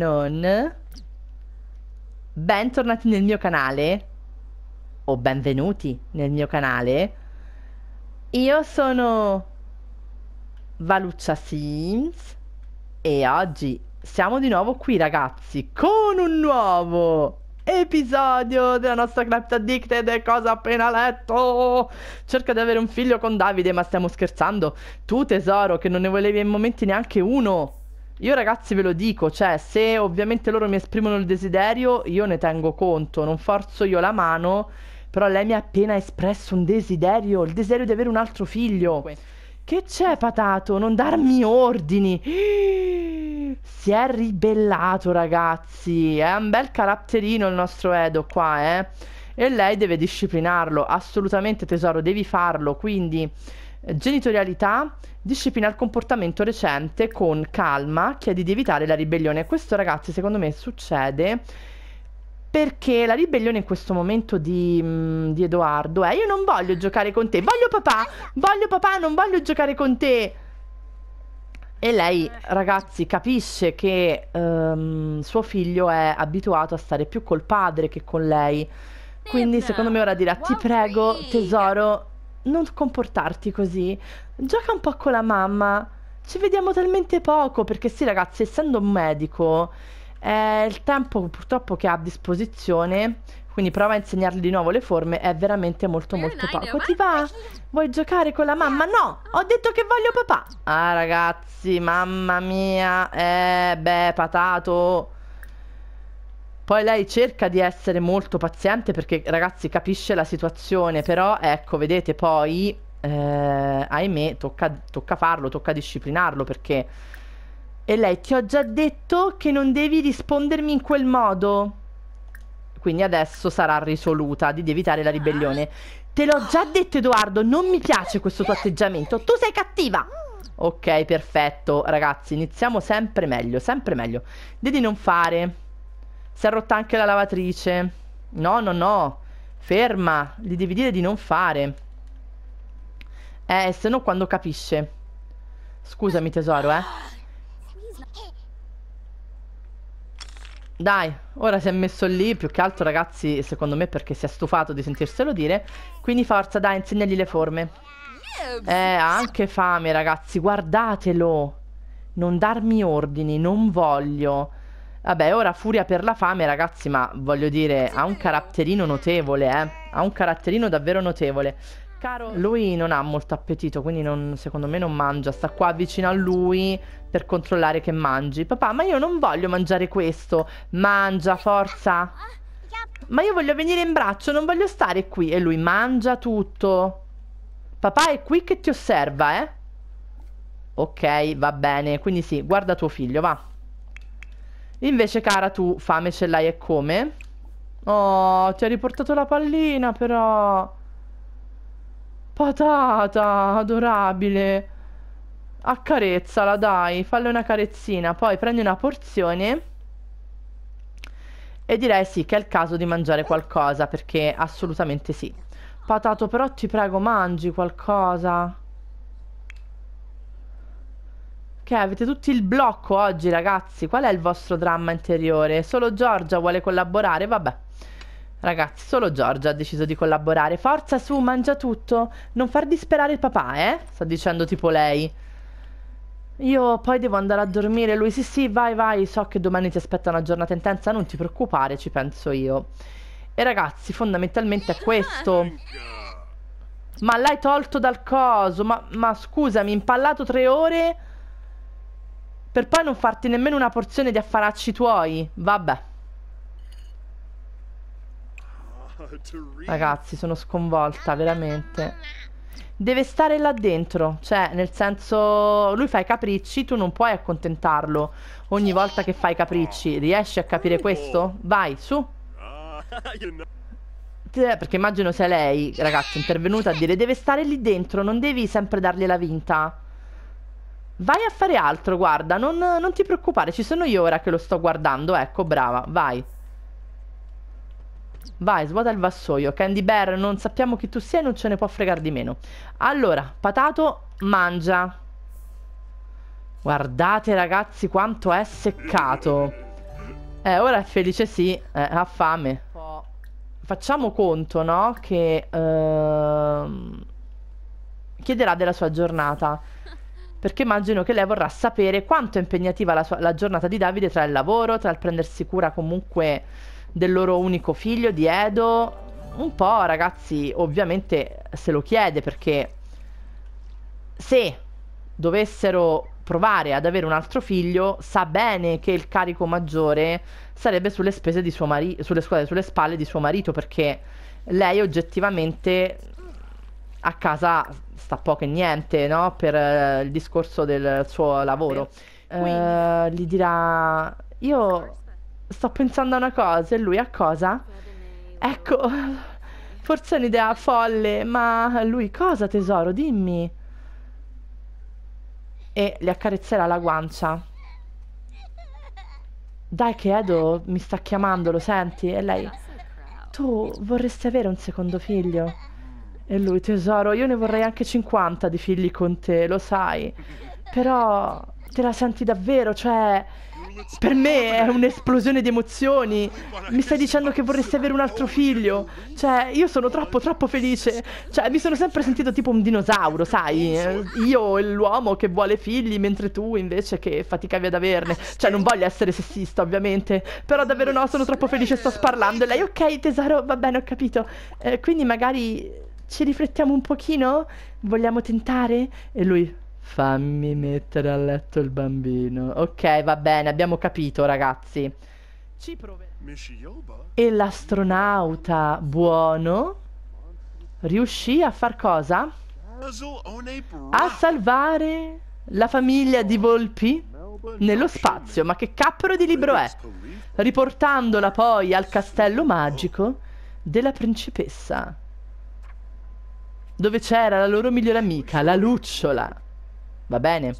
non... Bentornati nel mio canale, o benvenuti nel mio canale. Io sono Valuccia Sims e oggi siamo di nuovo qui ragazzi con un nuovo episodio della nostra Craft Addicted e cosa appena letto cerca di avere un figlio con Davide ma stiamo scherzando tu tesoro che non ne volevi in momenti neanche uno io ragazzi ve lo dico, cioè se ovviamente loro mi esprimono il desiderio, io ne tengo conto, non forzo io la mano, però lei mi ha appena espresso un desiderio, il desiderio di avere un altro figlio. Che c'è patato? Non darmi ordini. Si è ribellato ragazzi, è un bel caratterino il nostro Edo qua, eh. E lei deve disciplinarlo, assolutamente tesoro, devi farlo, quindi genitorialità, disciplina il comportamento recente con calma, chiede di evitare la ribellione. Questo ragazzi secondo me succede perché la ribellione in questo momento di, mm, di Edoardo è io non voglio giocare con te, voglio papà, voglio papà, non voglio giocare con te. E lei, ragazzi, capisce che um, suo figlio è abituato a stare più col padre che con lei. Quindi, secondo me, ora dirà: Ti prego, tesoro, non comportarti così. Gioca un po' con la mamma. Ci vediamo talmente poco perché sì, ragazzi, essendo un medico, è eh, il tempo purtroppo che ha a disposizione, quindi prova a insegnargli di nuovo le forme, è veramente molto molto poco. Ti va? Vuoi giocare con la mamma? No, ho detto che voglio papà. Ah, ragazzi, mamma mia. Eh, beh, patato. Poi lei cerca di essere molto paziente perché ragazzi capisce la situazione, però ecco, vedete poi, eh, ahimè, tocca, tocca farlo, tocca disciplinarlo perché... E lei ti ho già detto che non devi rispondermi in quel modo. Quindi adesso sarà risoluta di evitare la ribellione. Te l'ho già detto Edoardo, non mi piace questo tuo atteggiamento, tu sei cattiva! Ok, perfetto, ragazzi, iniziamo sempre meglio, sempre meglio. Devi non fare... Si è rotta anche la lavatrice. No, no, no. Ferma. Gli devi dire di non fare. Eh, se no quando capisce. Scusami tesoro, eh. Dai, ora si è messo lì, più che altro ragazzi, secondo me perché si è stufato di sentirselo dire. Quindi forza, dai, insegnagli le forme. Eh, ha anche fame ragazzi, guardatelo. Non darmi ordini, non voglio. Vabbè, ora furia per la fame, ragazzi, ma voglio dire, ha un caratterino notevole, eh. Ha un caratterino davvero notevole. Caro, lui non ha molto appetito, quindi non, secondo me non mangia. Sta qua vicino a lui per controllare che mangi. Papà, ma io non voglio mangiare questo. Mangia, forza. Ma io voglio venire in braccio, non voglio stare qui. E lui mangia tutto. Papà è qui che ti osserva, eh. Ok, va bene. Quindi sì, guarda tuo figlio, va. Invece, cara, tu fame ce l'hai e come? Oh, ti ha riportato la pallina, però. Patata, adorabile. Accarezzala, dai, falle una carezzina. Poi prendi una porzione. E direi sì che è il caso di mangiare qualcosa, perché assolutamente sì. Patato, però ti prego, mangi qualcosa. Ok, avete tutti il blocco oggi, ragazzi. Qual è il vostro dramma interiore? Solo Giorgia vuole collaborare? Vabbè. Ragazzi, solo Giorgia ha deciso di collaborare. Forza su, mangia tutto. Non far disperare il papà, eh? Sta dicendo tipo lei. Io poi devo andare a dormire. Lui, sì, sì, vai, vai. So che domani ti aspetta una giornata intensa. Non ti preoccupare, ci penso io. E ragazzi, fondamentalmente è questo. Ma l'hai tolto dal coso. Ma, ma scusami, impallato tre ore per poi non farti nemmeno una porzione di affaracci tuoi. Vabbè. Ragazzi, sono sconvolta, veramente. Deve stare là dentro, cioè, nel senso, lui fa i capricci, tu non puoi accontentarlo ogni volta che fai i capricci. Riesci a capire questo? Vai, su. Perché immagino sia lei, ragazzi, intervenuta a dire, deve stare lì dentro, non devi sempre dargliela vinta. Vai a fare altro, guarda, non, non ti preoccupare, ci sono io ora che lo sto guardando, ecco, brava, vai. Vai, svuota il vassoio. Candy Bear, non sappiamo chi tu sia, e non ce ne può fregare di meno. Allora, patato, mangia. Guardate ragazzi quanto è seccato. Eh, ora è felice sì, eh, ha fame. Facciamo conto, no? Che... Ehm... Chiederà della sua giornata perché immagino che lei vorrà sapere quanto è impegnativa la, sua, la giornata di Davide tra il lavoro, tra il prendersi cura comunque del loro unico figlio, di Edo. Un po', ragazzi, ovviamente se lo chiede perché se dovessero provare ad avere un altro figlio, sa bene che il carico maggiore sarebbe sulle, sulle, sulle spalle di suo marito perché lei oggettivamente a casa sta poco e niente, no? Per eh, il discorso del suo lavoro. Eh, gli dirà, io sto pensando a una cosa e lui a cosa? Ecco, forse è un'idea folle, ma lui cosa tesoro, dimmi. E le accarezzerà la guancia. Dai che Edo mi sta chiamando, lo senti? E lei, tu vorresti avere un secondo figlio? E lui, tesoro, io ne vorrei anche 50 di figli con te, lo sai. Però te la senti davvero, cioè... Per me è un'esplosione di emozioni. Mi stai dicendo che vorresti avere un altro figlio. Cioè, io sono troppo, troppo felice. Cioè, mi sono sempre sentito tipo un dinosauro, sai? Io e l'uomo che vuole figli, mentre tu invece che faticavi ad averne. Cioè, non voglio essere sessista, ovviamente. Però davvero no, sono troppo felice, sto sparlando. E lei, ok, tesoro, va bene, ho capito. Eh, quindi magari ci riflettiamo un pochino? Vogliamo tentare? E lui, fammi mettere a letto il bambino. Ok, va bene, abbiamo capito ragazzi. Ci proveremo. E l'astronauta buono riuscì a far cosa? A salvare la famiglia di volpi nello spazio. Ma che cappero di libro è? Riportandola poi al castello magico della principessa dove c'era la loro migliore amica, la lucciola. Va bene?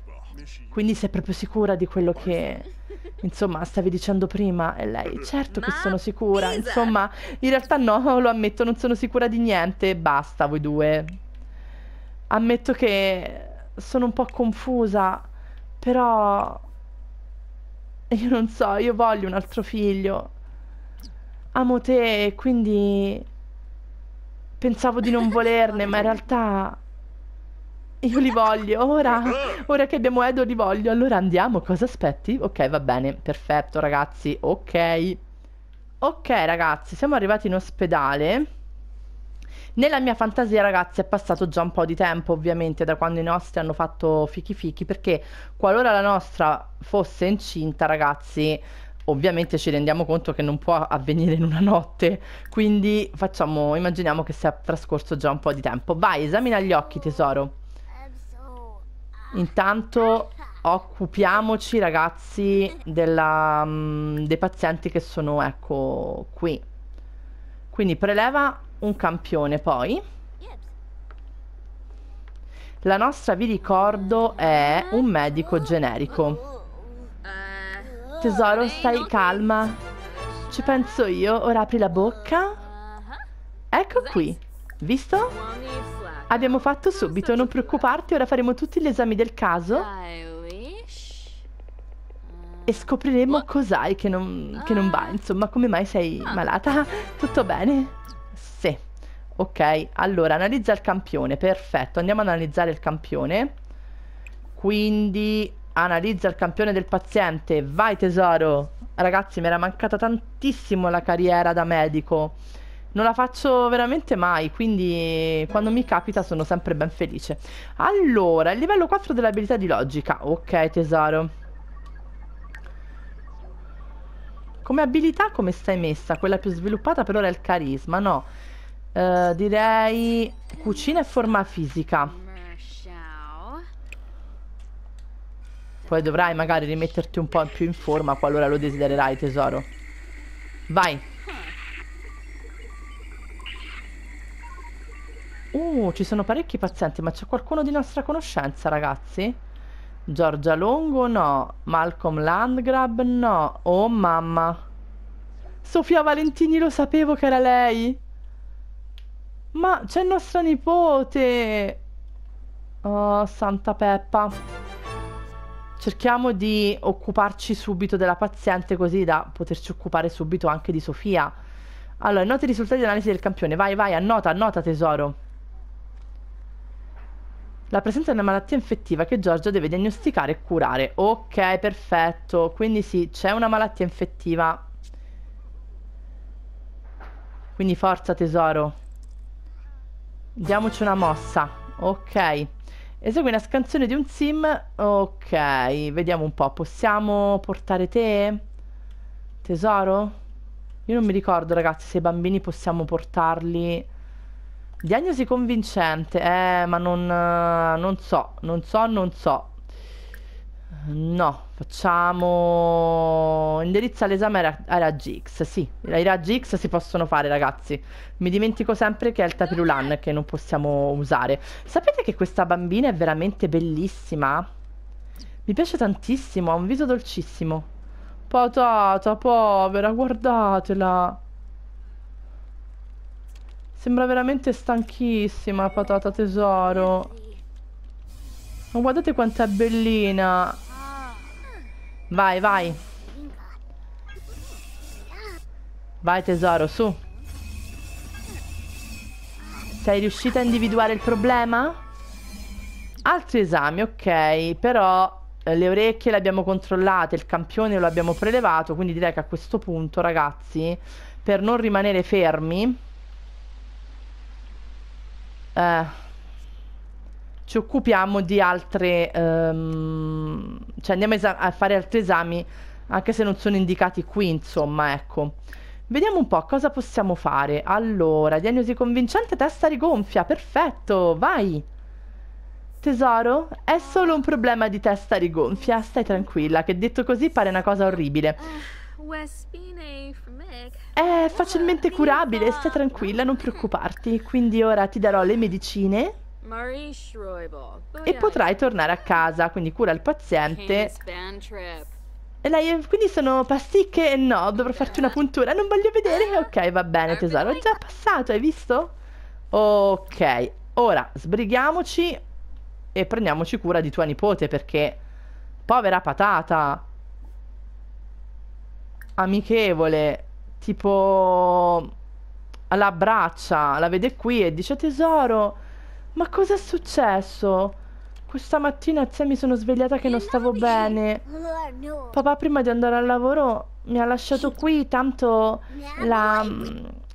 Quindi sei proprio sicura di quello che... Insomma, stavi dicendo prima e lei, certo che sono sicura. Insomma, in realtà no, lo ammetto, non sono sicura di niente. Basta voi due. Ammetto che sono un po' confusa, però io non so, io voglio un altro figlio. Amo te, quindi Pensavo di non volerne, ma in realtà... Io li voglio, ora, ora che abbiamo Edo li voglio, allora andiamo, cosa aspetti? Ok, va bene, perfetto ragazzi, ok. Ok ragazzi, siamo arrivati in ospedale. Nella mia fantasia, ragazzi, è passato già un po' di tempo, ovviamente, da quando i nostri hanno fatto fichi fichi, perché qualora la nostra fosse incinta, ragazzi, ovviamente ci rendiamo conto che non può avvenire in una notte, quindi facciamo, immaginiamo che sia trascorso già un po' di tempo. Vai, esamina gli occhi, tesoro. Intanto occupiamoci, ragazzi, della, mh, mm, dei pazienti che sono, ecco, qui. Quindi preleva un campione, poi... La nostra, vi ricordo, è un medico generico. Tesoro, stai calma. Ci penso io. Ora apri la bocca. Ecco qui. Visto? Abbiamo fatto subito, non preoccuparti, ora faremo tutti gli esami del caso. E scopriremo cos'hai che, che non, va, insomma, come mai sei malata? Tutto bene? Sì. Ok, allora, analizza il campione, perfetto. Andiamo ad analizzare il campione. Quindi Analizza il campione del paziente. Vai tesoro. Ragazzi, mi era mancata tantissimo la carriera da medico. Non la faccio veramente mai, quindi quando mi capita sono sempre ben felice. Allora, il livello 4 dell'abilità di logica. Ok, tesoro. Come abilità come stai messa? Quella più sviluppata per ora è il carisma, no? Eh, direi cucina e forma fisica. Poi dovrai magari rimetterti un po' più in forma qualora lo desidererai, tesoro. Vai. Uh, ci sono parecchi pazienti, ma c'è qualcuno di nostra conoscenza, ragazzi? Giorgia Longo, no. Malcolm Landgrab, no. Oh, mamma. Sofia Valentini, lo sapevo che era lei. Ma c'è nostra nipote. Oh, Santa Peppa cerchiamo di occuparci subito della paziente così da poterci occupare subito anche di Sofia. Allora, noti i risultati dell'analisi del campione. Vai, vai, annota, annota tesoro. La presenza di una malattia infettiva che Giorgia deve diagnosticare e curare. Ok, perfetto. Quindi sì, c'è una malattia infettiva. Quindi forza tesoro. Diamoci una mossa. Ok. Esegui una scansione di un sim. Ok, vediamo un po'. Possiamo portare te? Tesoro? Io non mi ricordo, ragazzi, se i bambini possiamo portarli. Diagnosi convincente. Eh, ma non, non so, non so, non so. No, facciamo Indirizza l'esame ai ai raggi X. Sì, i raggi X si possono fare, ragazzi. Mi dimentico sempre che è il tapirulan che non possiamo usare. Sapete che questa bambina è veramente bellissima? Mi piace tantissimo, ha un viso dolcissimo. Patata, povera, guardatela. Sembra veramente stanchissima, patata tesoro. Ma guardate quanto è bellina. Vai, vai. Vai tesoro, su. Sei riuscita a individuare il problema? Altri esami, ok, però eh, le orecchie le abbiamo controllate, il campione lo abbiamo prelevato, quindi direi che a questo punto, ragazzi, per non rimanere fermi... Eh ci occupiamo di altre, um, cioè andiamo a fare altri esami, anche se non sono indicati qui, insomma, ecco. Vediamo un po' cosa possiamo fare. Allora, diagnosi convincente, testa rigonfia, perfetto, vai! Tesoro, è solo un problema di testa rigonfia, stai tranquilla, che detto così pare una cosa orribile. Ah, è facilmente curabile, stai tranquilla, non preoccuparti. Quindi ora ti darò le medicine e potrai tornare a casa, quindi cura il paziente. E lei, eh, quindi sono pasticche? No, dovrò farti una puntura, non voglio vedere. Ah. Ok, va bene tesoro, è già passato, hai visto? Ok, ora sbrighiamoci e prendiamoci cura di tua nipote perché... Povera patata! Amichevole, tipo... L'abbraccia, la vede qui e dice tesoro... Ma cosa è successo? Questa mattina zia mi sono svegliata che non stavo bene. Papà prima di andare al lavoro mi ha lasciato qui, tanto la,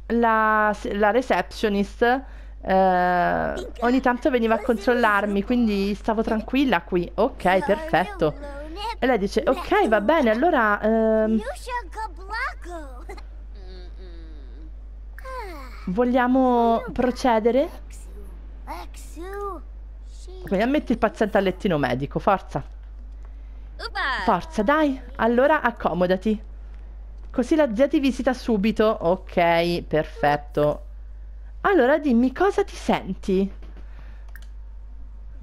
la, la receptionist eh, ogni tanto veniva a controllarmi, quindi stavo tranquilla qui. Ok, perfetto. E lei dice, ok, va bene, allora... Ehm, vogliamo procedere? Vediamo metti il paziente al lettino medico, forza. Forza, dai. Allora accomodati. Così la zia ti visita subito. Ok, perfetto. Allora dimmi cosa ti senti.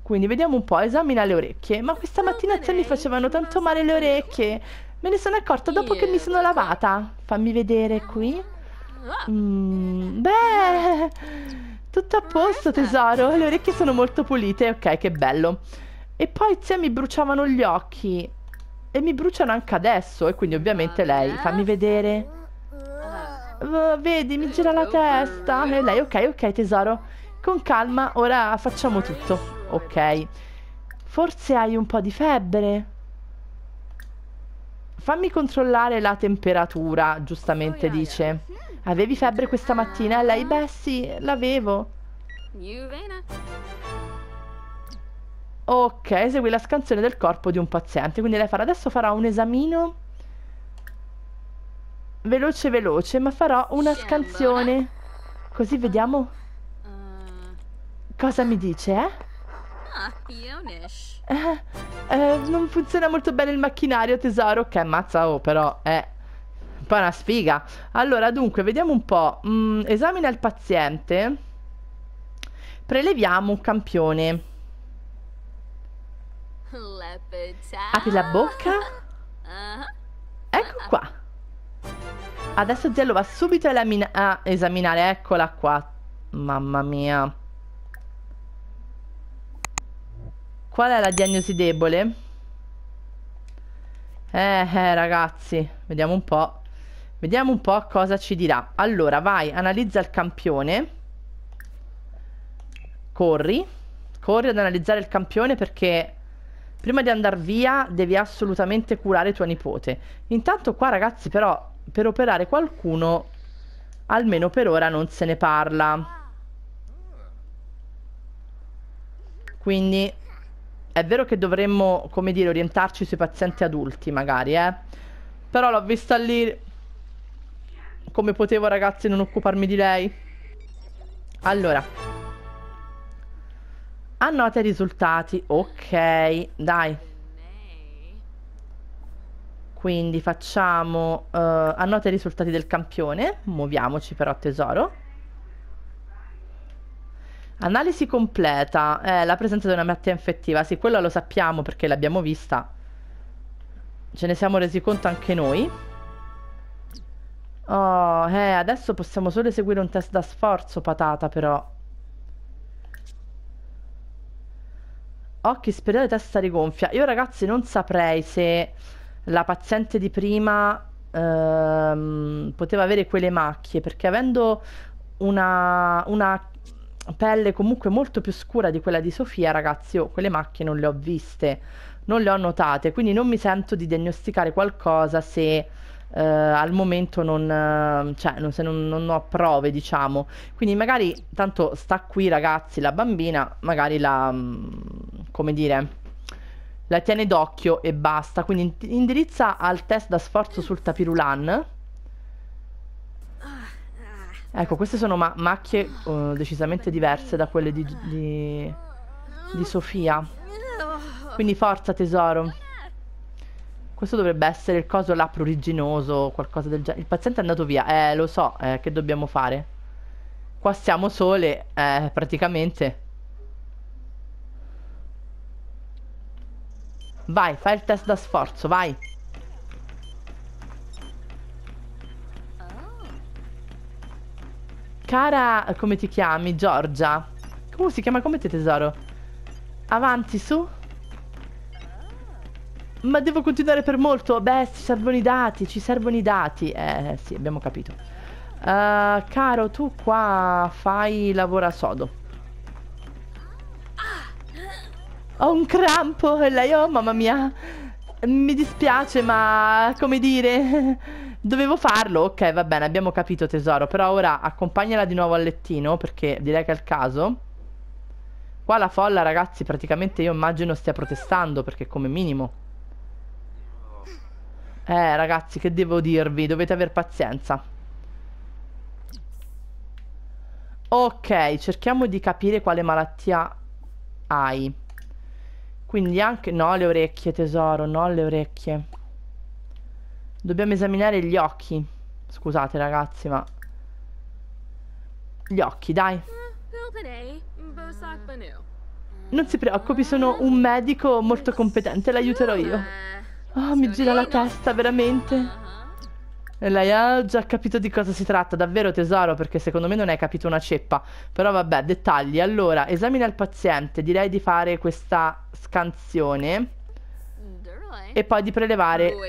Quindi vediamo un po', esamina le orecchie. Ma questa mattina zia mi facevano tanto male le orecchie. Me ne sono accorta dopo che mi sono ecco. lavata. Fammi vedere qui. Ah, ah, ah. Mm, beh... Tutto a ah, posto, tesoro. Le orecchie sono molto pulite. Ok, che bello. E poi, zia, mi bruciavano gli occhi. E mi bruciano anche adesso. E quindi, ovviamente, lei... Ah. Fammi vedere. Uh, vedi, mi gira la testa. E lei, ok, ok, tesoro. Con calma, ora facciamo tutto. Ok. Forse hai un po' di febbre. Fammi controllare la temperatura, giustamente dice. Mm. Avevi febbre questa mattina? Lei, beh sì, l'avevo. Ok, esegui la scansione del corpo di un paziente. Quindi lei farà, adesso farà un esamino veloce veloce, ma farò una scansione. Così vediamo eh. cosa mi dice, eh? Ah, eh, eh, non funziona molto bene il macchinario, tesoro. Ok, mazza, oh, però, eh un po' una sfiga. Allora, dunque, vediamo un po'. Mm, esamina il paziente. Preleviamo un campione. Apri la bocca. Ecco qua. Adesso Zello va subito a, a esaminare. Eccola qua. Mamma mia. Qual è la diagnosi debole? Eh, eh, ragazzi. Vediamo un po'. Vediamo un po' cosa ci dirà. Allora, vai, analizza il campione. Corri. Corri ad analizzare il campione perché prima di andare via devi assolutamente curare tua nipote. Intanto qua, ragazzi, però, per operare qualcuno, almeno per ora non se ne parla. Quindi è vero che dovremmo, come dire, orientarci sui pazienti adulti magari, eh. Però l'ho vista lì come potevo ragazzi non occuparmi di lei? Allora Annota i risultati Ok dai Quindi facciamo uh, Annota i risultati del campione Muoviamoci però tesoro Analisi completa eh, La presenza di una malattia infettiva Sì quello lo sappiamo perché l'abbiamo vista Ce ne siamo resi conto anche noi Oh, eh, adesso possiamo solo eseguire un test da sforzo, patata, però. Occhi sperati, testa rigonfia. Io, ragazzi, non saprei se la paziente di prima ehm, poteva avere quelle macchie, perché avendo una, una pelle comunque molto più scura di quella di Sofia, ragazzi, io quelle macchie non le ho viste, non le ho notate, quindi non mi sento di diagnosticare qualcosa se eh, al momento non, eh, cioè, non, se non, non, ho prove, diciamo. Quindi magari tanto sta qui, ragazzi, la bambina, magari la, mm, come dire, la tiene d'occhio e basta. Quindi indirizza al test da sforzo sul tapirulan. Ecco, queste sono ma macchie uh, decisamente diverse da quelle di, di, di Sofia. Quindi forza tesoro. Questo dovrebbe essere il coso lapruriginoso o qualcosa del genere. Il paziente è andato via. Eh, lo so, eh, che dobbiamo fare? Qua siamo sole, eh, praticamente. Vai, fai il test da sforzo, vai. Cara, come ti chiami? Giorgia. Come si chiama? Come te tesoro? Avanti, su. Ma devo continuare per molto. Beh, ci servono i dati, ci servono i dati. Eh, eh sì, abbiamo capito. Uh, caro, tu qua fai lavora sodo. Ho un crampo e lei, oh mamma mia. Mi dispiace, ma come dire... Dovevo farlo, ok, va bene, abbiamo capito tesoro, però ora accompagnala di nuovo al lettino perché direi che è il caso. Qua la folla, ragazzi, praticamente io immagino stia protestando perché come minimo eh ragazzi che devo dirvi Dovete aver pazienza Ok cerchiamo di capire quale malattia hai Quindi anche No le orecchie tesoro No le orecchie Dobbiamo esaminare gli occhi Scusate ragazzi ma Gli occhi dai Non si preoccupi sono un medico molto competente L'aiuterò io eh, Oh, mi gira la testa, veramente. E lei ha già capito di cosa si tratta, davvero tesoro, perché secondo me non hai capito una ceppa. Però vabbè, dettagli. Allora, esamina il paziente, direi di fare questa scansione e poi di prelevare oh,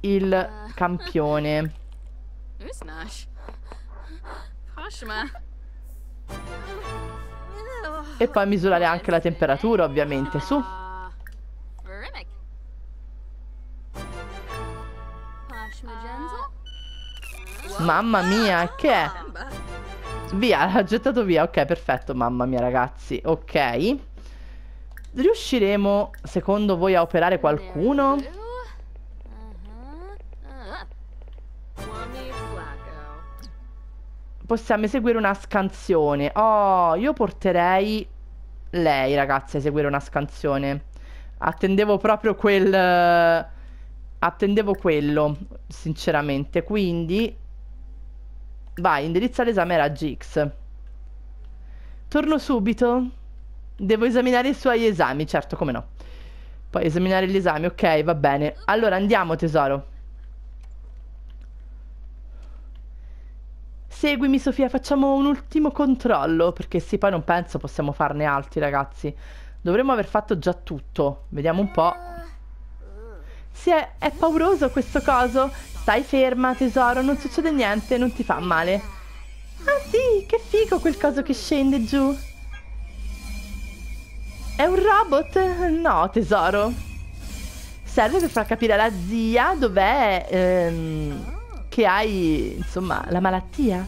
il uh. campione. E poi misurare anche la temperatura, ovviamente, su. Mamma mia, che è? Via, l'ha gettato via. Ok, perfetto, mamma mia ragazzi. Ok. Riusciremo, secondo voi, a operare qualcuno? Possiamo eseguire una scansione. Oh, io porterei lei, ragazzi, a eseguire una scansione. Attendevo proprio quel... Eh, attendevo quello, sinceramente. Quindi Vai, indirizza l'esame raggi X. Torno subito? Devo esaminare i suoi esami, certo, come no. Poi esaminare gli esami, ok, va bene. Allora andiamo, tesoro. Seguimi Sofia, facciamo un ultimo controllo, perché sì, poi non penso possiamo farne altri, ragazzi. Dovremmo aver fatto già tutto. Vediamo un po'. Sì, è, è pauroso questo coso. Stai ferma, tesoro, non succede niente, non ti fa male. Ah sì, che figo quel coso che scende giù. È un robot? No, tesoro. Serve per far capire alla zia dov'è... Ehm, che hai, insomma, la malattia.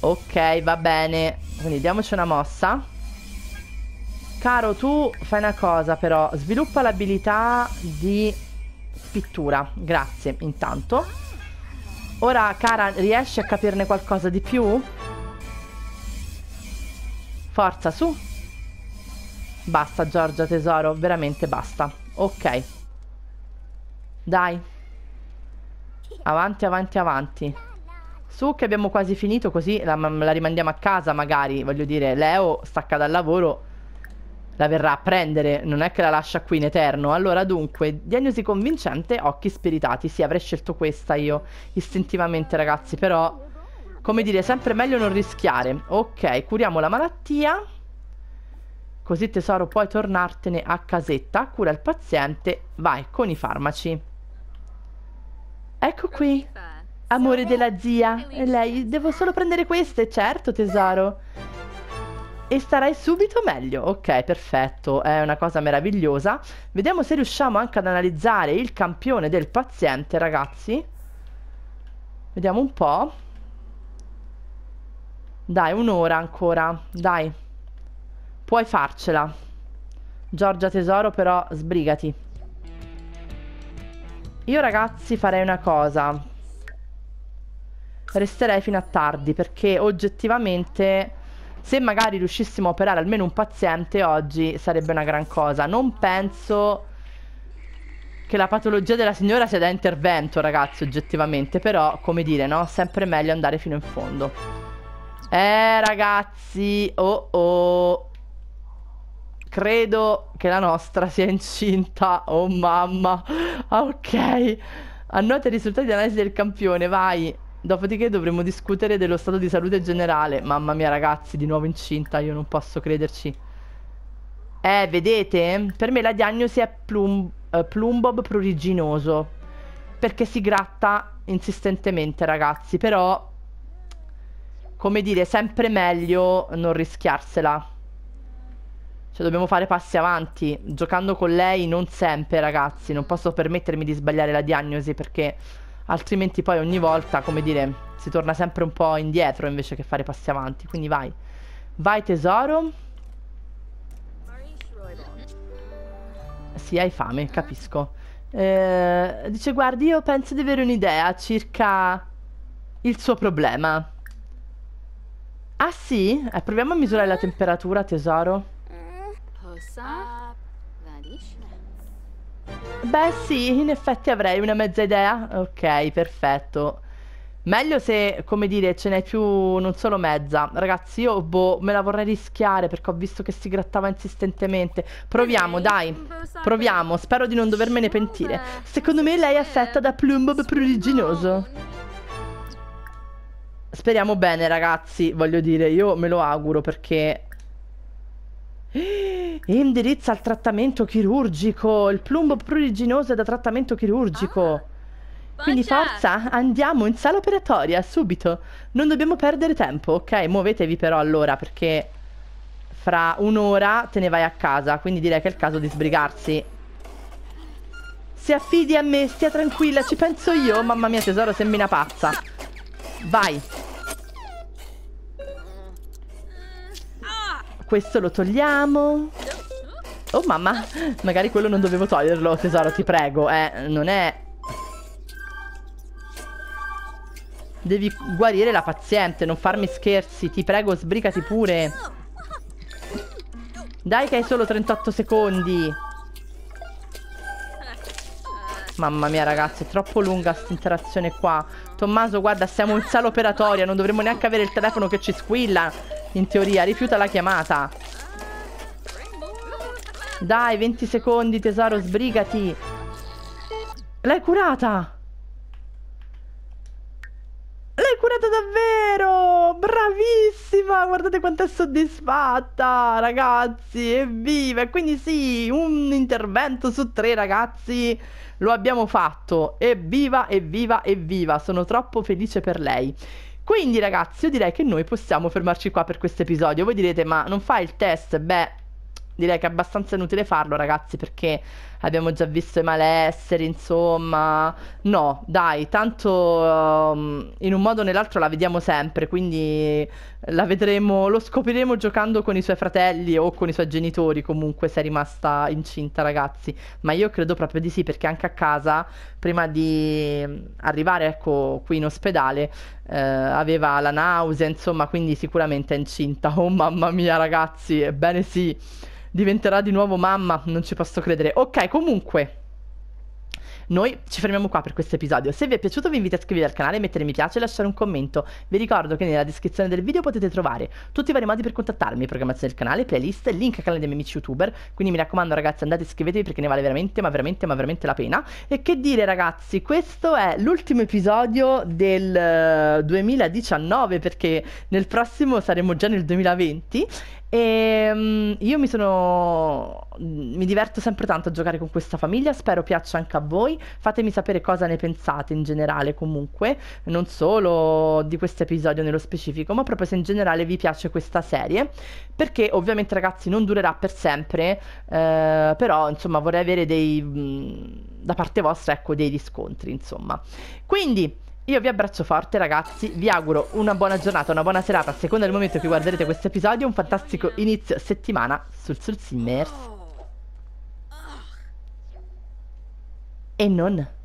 Ok, va bene. Quindi diamoci una mossa. Caro, tu fai una cosa però, sviluppa l'abilità di pittura, grazie, intanto. Ora, cara, riesci a capirne qualcosa di più? Forza, su. Basta, Giorgia, tesoro, veramente basta. Ok. Dai. Avanti, avanti, avanti. Su che abbiamo quasi finito, così la, la rimandiamo a casa magari, voglio dire, Leo stacca dal lavoro la verrà a prendere, non è che la lascia qui in eterno. Allora dunque, diagnosi convincente, occhi spiritati, sì avrei scelto questa io, istintivamente ragazzi, però come dire, sempre meglio non rischiare. Ok, curiamo la malattia. Così tesoro puoi tornartene a casetta, cura il paziente, vai con i farmaci. Ecco qui. Amore della zia. E lei, devo solo prendere queste, certo tesoro e starai subito meglio. Ok, perfetto, è una cosa meravigliosa. Vediamo se riusciamo anche ad analizzare il campione del paziente, ragazzi. Vediamo un po'. Dai, un'ora ancora, dai. Puoi farcela. Giorgia tesoro, però sbrigati. Io ragazzi farei una cosa. Resterei fino a tardi perché oggettivamente se magari riuscissimo a operare almeno un paziente oggi sarebbe una gran cosa. Non penso che la patologia della signora sia da intervento, ragazzi, oggettivamente, però, come dire, no? Sempre meglio andare fino in fondo. Eh, ragazzi, oh oh. Credo che la nostra sia incinta, oh mamma. Ok. Annota i risultati di analisi del campione, vai. Dopodiché dovremo discutere dello stato di salute generale. Mamma mia ragazzi, di nuovo incinta, io non posso crederci. Eh, vedete? Per me la diagnosi è plum uh, eh, plumbob pruriginoso. Perché si gratta insistentemente ragazzi, però... Come dire, sempre meglio non rischiarsela. Cioè dobbiamo fare passi avanti. Giocando con lei non sempre ragazzi, non posso permettermi di sbagliare la diagnosi perché altrimenti poi ogni volta, come dire, si torna sempre un po' indietro invece che fare passi avanti. Quindi vai, vai tesoro. Sì, hai fame, capisco. Eh, dice, guardi, io penso di avere un'idea circa il suo problema. Ah sì? Eh, proviamo a misurare la temperatura, tesoro. Posso? Beh sì, in effetti avrei una mezza idea. Ok, perfetto. Meglio se, come dire, ce n'è più non solo mezza. Ragazzi, io boh, me la vorrei rischiare perché ho visto che si grattava insistentemente. Proviamo, dai. Proviamo, spero di non dovermene pentire. Secondo me lei è affetta da plumbob pruriginoso. Speriamo bene, ragazzi. Voglio dire, io me lo auguro perché... Indirizza al trattamento chirurgico, il plumbo pruriginoso è da trattamento chirurgico. Ah, quindi forza, andiamo in sala operatoria, subito. Non dobbiamo perdere tempo, ok? Muovetevi però allora, perché fra un'ora te ne vai a casa, quindi direi che è il caso di sbrigarsi. Si affidi a me, stia tranquilla, ci penso io. Mamma mia tesoro, sembri una pazza. Vai. questo lo togliamo. Oh mamma, magari quello non dovevo toglierlo, tesoro, ti prego. Eh, non è... Devi guarire la paziente, non farmi scherzi. Ti prego, sbrigati pure. Dai che hai solo 38 secondi. Mamma mia ragazzi, è troppo lunga questa interazione qua. Tommaso, guarda, siamo in sala operatoria, non dovremmo neanche avere il telefono che ci squilla. In teoria, rifiuta la chiamata. Dai, 20 secondi, tesoro, sbrigati. L'hai curata. L'hai curata davvero! Bravissima! Guardate quanto è soddisfatta, ragazzi! Evviva! E quindi sì, un intervento su tre, ragazzi! Lo abbiamo fatto! Evviva, evviva, evviva! Sono troppo felice per lei! Quindi ragazzi, io direi che noi possiamo fermarci qua per questo episodio. Voi direte, ma non fai il test? Beh, direi che è abbastanza inutile farlo ragazzi perché abbiamo già visto i malesseri, insomma. No, dai, tanto um, in un modo o nell'altro la vediamo sempre, quindi la vedremo, lo scopriremo giocando con i suoi fratelli o con i suoi genitori, comunque se è rimasta incinta, ragazzi. Ma io credo proprio di sì, perché anche a casa, prima di um, arrivare, ecco, qui in ospedale, eh, aveva la nausea, insomma, quindi sicuramente è incinta. Oh mamma mia, ragazzi, ebbene sì. Diventerà di nuovo mamma, non ci posso credere. Ok, comunque... Noi ci fermiamo qua per questo episodio. Se vi è piaciuto vi invito a iscrivervi al canale, mettere mi piace e lasciare un commento. Vi ricordo che nella descrizione del video potete trovare tutti i vari modi per contattarmi, programmazione del canale, playlist, link al canale dei miei amici youtuber. Quindi mi raccomando ragazzi andate iscrivetevi perché ne vale veramente ma veramente ma veramente la pena. E che dire ragazzi, questo è l'ultimo episodio del 2019 eh, perché nel prossimo saremo già nel 2020 e ehm, io mi sono. mi diverto sempre tanto a giocare con questa famiglia. Spero piaccia anche a voi. Fatemi sapere cosa ne pensate in generale, comunque, non solo di questo episodio nello specifico, ma proprio se in generale vi piace questa serie. Perché ovviamente, ragazzi, non durerà per sempre. Eh, però, insomma, vorrei avere dei. Mm, da parte vostra, ecco, dei riscontri, insomma. Quindi. Io vi abbraccio forte ragazzi, vi auguro una buona giornata, una buona serata, a seconda del momento che guarderete questo episodio, un fantastico inizio settimana sul Sul Simmers. E non...